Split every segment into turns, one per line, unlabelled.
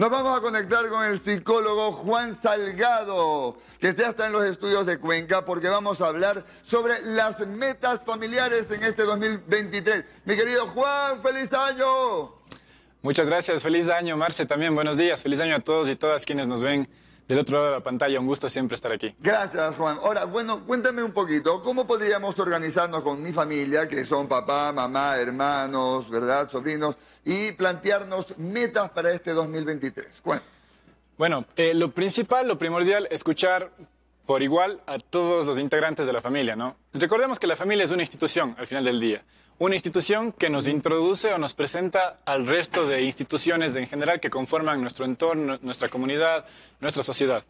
Nos vamos a conectar con el psicólogo Juan Salgado, que ya está en los estudios de Cuenca, porque vamos a hablar sobre las metas familiares en este 2023. Mi querido Juan, feliz año. Muchas gracias, feliz año, Marce, también
buenos días, feliz año a todos y todas quienes nos ven del otro lado de la pantalla. Un gusto siempre estar aquí.
Gracias, Juan. Ahora, bueno, cuéntame un poquito, ¿cómo podríamos organizarnos con mi familia, que son papá, mamá, hermanos, ¿verdad? Sobrinos, y plantearnos metas para este 2023. Bueno, bueno eh, lo principal, lo primordial, escuchar por igual
a todos los integrantes de la familia, ¿no? Recordemos que la familia es una institución al final del día, una institución que nos introduce o nos presenta al resto de instituciones en general que conforman nuestro entorno, nuestra comunidad, nuestra sociedad.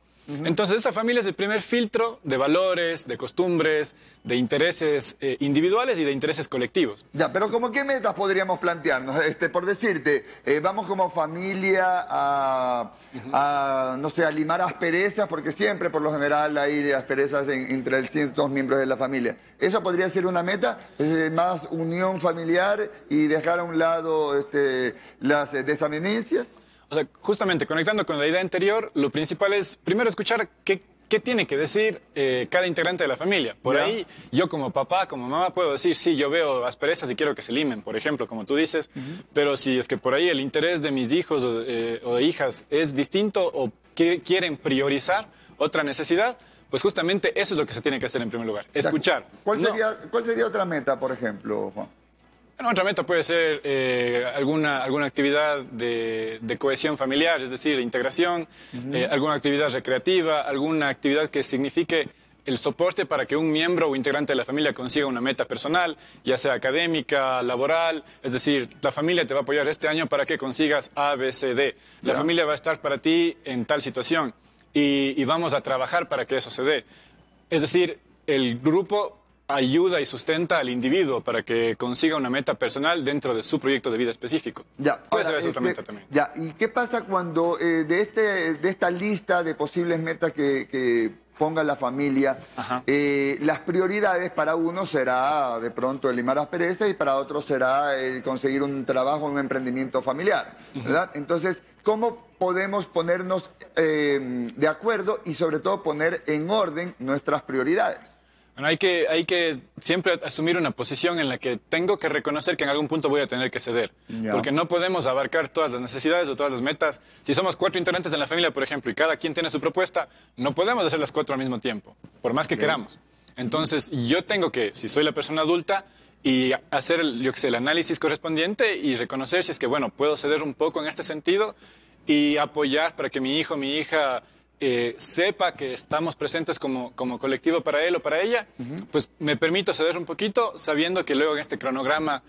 Entonces, esta familia es el primer filtro de valores, de costumbres, de intereses eh, individuales y de intereses colectivos.
Ya, pero ¿como qué metas podríamos plantearnos? Este, por decirte, eh, vamos como familia a, no limar asperezas, porque siempre por lo general hay asperezas entre ciertos miembros de la familia. Eso podría ser una meta, eh, más unión familiar y dejar a un lado este, las desavenencias. O sea,
justamente conectando con la idea anterior, lo principal es primero escuchar qué, qué tiene que decir eh, cada integrante de la familia. Por ahí, yo como papá, como mamá, puedo decir, sí, yo veo asperezas y quiero que se limen, por ejemplo, como tú dices, pero si es que por ahí el interés de mis hijos o, eh, hijas es distinto o quieren priorizar otra necesidad, pues justamente eso es lo que se tiene que hacer en primer lugar,
escuchar. ¿Cuál, sería, ¿cuál sería otra meta, por ejemplo, Juan?
otra meta puede ser eh, alguna, alguna actividad de, cohesión familiar, es decir, integración, eh, alguna actividad recreativa, alguna actividad que signifique el soporte para que un miembro o integrante de la familia consiga una meta personal, ya sea académica, laboral, es decir, la familia te va a apoyar este año para que consigas A, B, C, D. La familia va a estar para ti en tal situación y, y vamos a trabajar para que eso se dé. Es decir, el grupo ayuda y sustenta al individuo para que consiga una meta personal dentro de su proyecto de vida específico. Ya, Puede ser esa este, meta también.
Ya, ¿y qué pasa cuando eh, de, este, de esta lista de posibles metas que, ponga la familia, eh, las prioridades para uno será de pronto el limar aspereza y para otro será el conseguir un trabajo, un emprendimiento familiar, ¿verdad? Entonces, ¿cómo podemos ponernos eh, de acuerdo y sobre todo poner en orden nuestras prioridades?
Bueno, hay que, hay que siempre asumir una posición en la que tengo que reconocer que en algún punto voy a tener que ceder. Porque no podemos abarcar todas las necesidades o todas las metas. Si somos cuatro integrantes en la familia, por ejemplo, y cada quien tiene su propuesta, no podemos hacer las cuatro al mismo tiempo, por más que queramos. Entonces, yo tengo que, si soy la persona adulta, y hacer el, el análisis correspondiente y reconocer si es que, bueno, puedo ceder un poco en este sentido y apoyar para que mi hijo, mi hija eh, sepa que estamos presentes como, como colectivo para él o para ella, pues me permito ceder un poquito sabiendo que luego en este cronograma,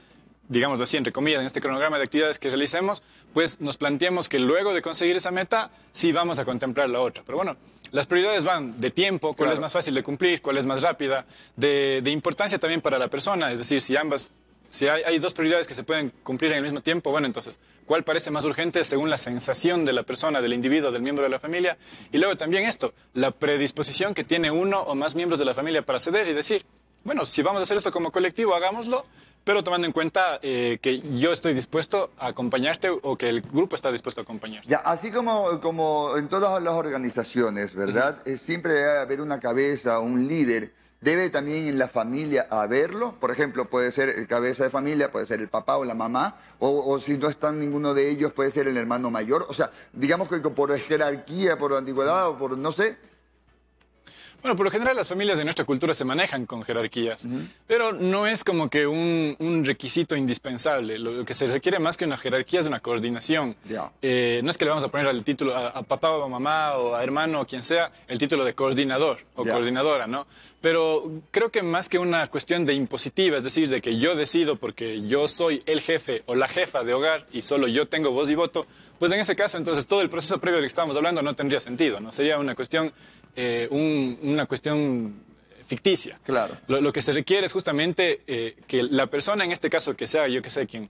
digamos así, entre comillas, en este cronograma de actividades que realicemos, pues nos planteamos que luego de conseguir esa meta, sí vamos a contemplar la otra. Pero bueno, las prioridades van de tiempo, cuál es más fácil de cumplir, cuál es más rápida, de, de importancia también para la persona, es decir, si ambas si hay, dos prioridades que se pueden cumplir en el mismo tiempo, bueno, entonces, ¿cuál parece más urgente según la sensación de la persona, del individuo, del miembro de la familia? Y luego también esto, la predisposición que tiene uno o más miembros de la familia para ceder y decir, bueno, si vamos a hacer esto como colectivo, hagámoslo, pero tomando en cuenta eh, que yo estoy dispuesto a acompañarte o que el grupo está dispuesto a acompañarte.
Ya, así como, como en todas las organizaciones, ¿verdad? Es siempre debe haber una cabeza, un líder debe también en la familia haberlo. Por ejemplo, puede ser el cabeza de familia, puede ser el papá o la mamá, o, si no están ninguno de ellos, puede ser el hermano mayor. O sea, digamos que por jerarquía, por antigüedad o por no sé, bueno, por lo general
las familias de nuestra cultura se manejan con jerarquías, pero no es como que un, requisito indispensable. Lo, que se requiere más que una jerarquía es una coordinación. Eh, no es que le vamos a poner al título a, papá o a mamá o a hermano o quien sea el título de coordinador o coordinadora, ¿no? Pero creo que más que una cuestión de impositiva, es decir, de que yo decido porque yo soy el jefe o la jefa de hogar y solo yo tengo voz y voto, pues en ese caso entonces todo el proceso previo del que estábamos hablando no tendría sentido, ¿no? Sería una cuestión eh, una cuestión ficticia. Claro. Lo, que se requiere es justamente eh, que la persona, en este caso, que sea yo que sé quien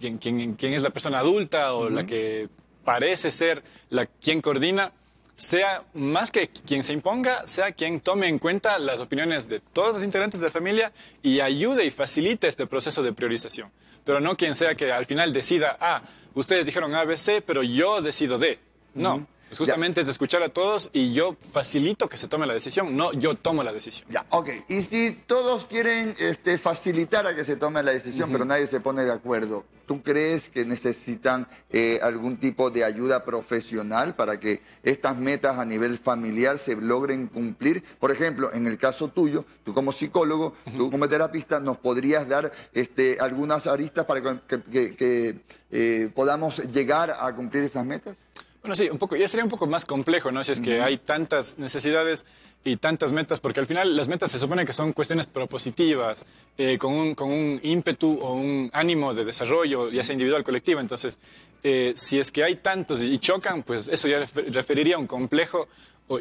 quién, quién, quién es la persona adulta o la que parece ser la quien coordina, sea más que quien se imponga, sea quien tome en cuenta las opiniones de todos los integrantes de la familia y ayude y facilite este proceso de priorización. Pero no quien sea que al final decida, ah, ustedes dijeron A, B, C, pero yo decido D. No justamente es escuchar a todos y yo facilito que se tome la decisión, no yo tomo la decisión.
Ya, ok. Y si todos quieren este, facilitar a que se tome la decisión, pero nadie se pone de acuerdo, ¿tú crees que necesitan eh, algún tipo de ayuda profesional para que estas metas a nivel familiar se logren cumplir? Por ejemplo, en el caso tuyo, tú como psicólogo, tú como terapista, nos podrías dar este, algunas aristas para que, eh, podamos llegar a cumplir esas metas?
Bueno, sí, un poco, ya sería un poco más complejo, ¿no? Si es que hay tantas necesidades y tantas metas, porque al final las metas se supone que son cuestiones propositivas, eh, con, un, con un ímpetu o un ánimo de desarrollo, ya sea individual, colectivo. Entonces, eh, si es que hay tantos y chocan, pues eso ya referiría a un complejo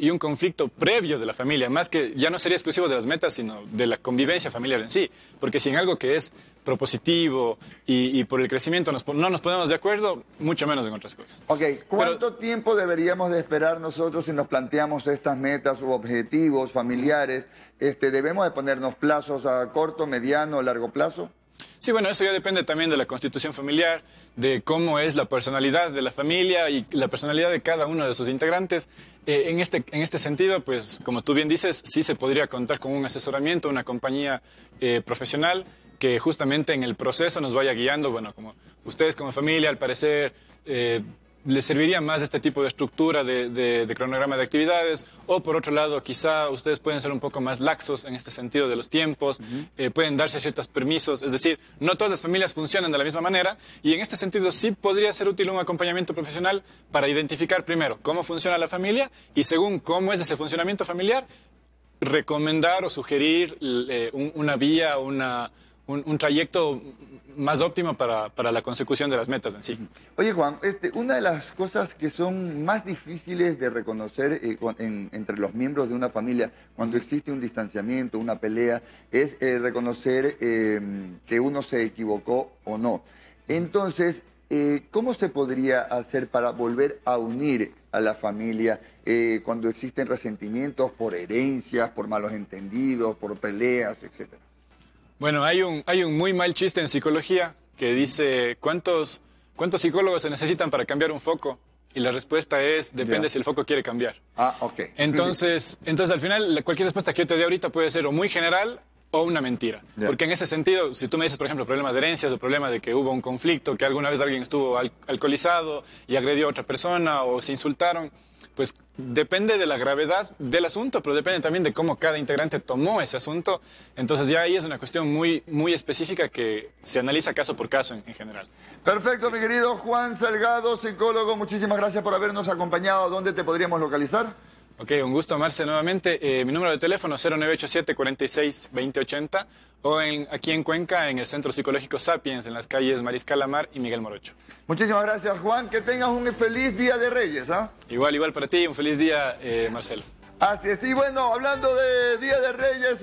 y un conflicto previo de la familia, más que ya no sería exclusivo de las metas, sino de la convivencia familiar en sí. Porque si en algo que es propositivo y, por el crecimiento no nos ponemos de acuerdo, mucho menos en otras cosas. Ok, ¿cuánto
tiempo deberíamos de esperar nosotros si nos planteamos estas metas u objetivos familiares? Este, ¿Debemos de ponernos plazos a corto, mediano, largo plazo? Sí, bueno,
eso ya depende también de la constitución familiar, de cómo es la personalidad de la familia y la personalidad de cada uno de sus integrantes. Eh, en, este, en este sentido, pues como tú bien dices, sí se podría contar con un asesoramiento, una compañía eh, profesional que justamente en el proceso nos vaya guiando, bueno, como ustedes como familia, al parecer... Eh, le serviría más este tipo de estructura de, cronograma de actividades, o por otro lado, quizá ustedes pueden ser un poco más laxos en este sentido de los tiempos, eh, pueden darse ciertos permisos, es decir, no todas las familias funcionan de la misma manera, y en este sentido sí podría ser útil un acompañamiento profesional para identificar primero cómo funciona la familia y según cómo es ese funcionamiento familiar, recomendar o sugerir eh, una vía, una un, trayecto más óptimo para, la consecución de las metas en sí.
Oye, Juan, este, una de las cosas que son más difíciles de reconocer eh, entre los miembros de una familia cuando existe un distanciamiento, una pelea, es eh, reconocer eh, que uno se equivocó o no. Entonces, ¿cómo se podría hacer para volver a unir a la familia cuando existen resentimientos por herencias, por malos entendidos, por peleas, etcétera?
Bueno, hay un, hay un muy mal chiste en psicología que dice, ¿cuántos, ¿cuántos psicólogos se necesitan para cambiar un foco? Y la respuesta es, depende si el foco quiere cambiar.
Ah, ok. Entonces,
entonces al final, cualquier respuesta que yo te dé ahorita puede ser o muy general o una mentira. Porque en ese sentido, si tú me dices, por ejemplo, problema de herencias o problema de que hubo un conflicto, que alguna vez alguien estuvo alcoholizado y agredió a otra persona o se insultaron, depende de la gravedad del asunto, pero depende también de cómo cada integrante tomó ese asunto. Entonces ya ahí es una cuestión muy, muy específica que se
analiza caso por caso en, en general. Perfecto, mi querido Juan Salgado, psicólogo, muchísimas gracias por habernos acompañado. ¿Dónde te podríamos localizar? Ok, un gusto, Marce, nuevamente. Eh, mi número de teléfono
es 0987-46-2080 o aquí en Cuenca, en el Centro Psicológico Sapiens, en las calles Mariscal Amar y Miguel Morocho.
Muchísimas gracias, Juan. Que tengas un feliz Día de Reyes. ¿ah?
Igual, igual para ti. Un feliz día, eh, Marcelo.
Así es. Y bueno, hablando de Día de Reyes...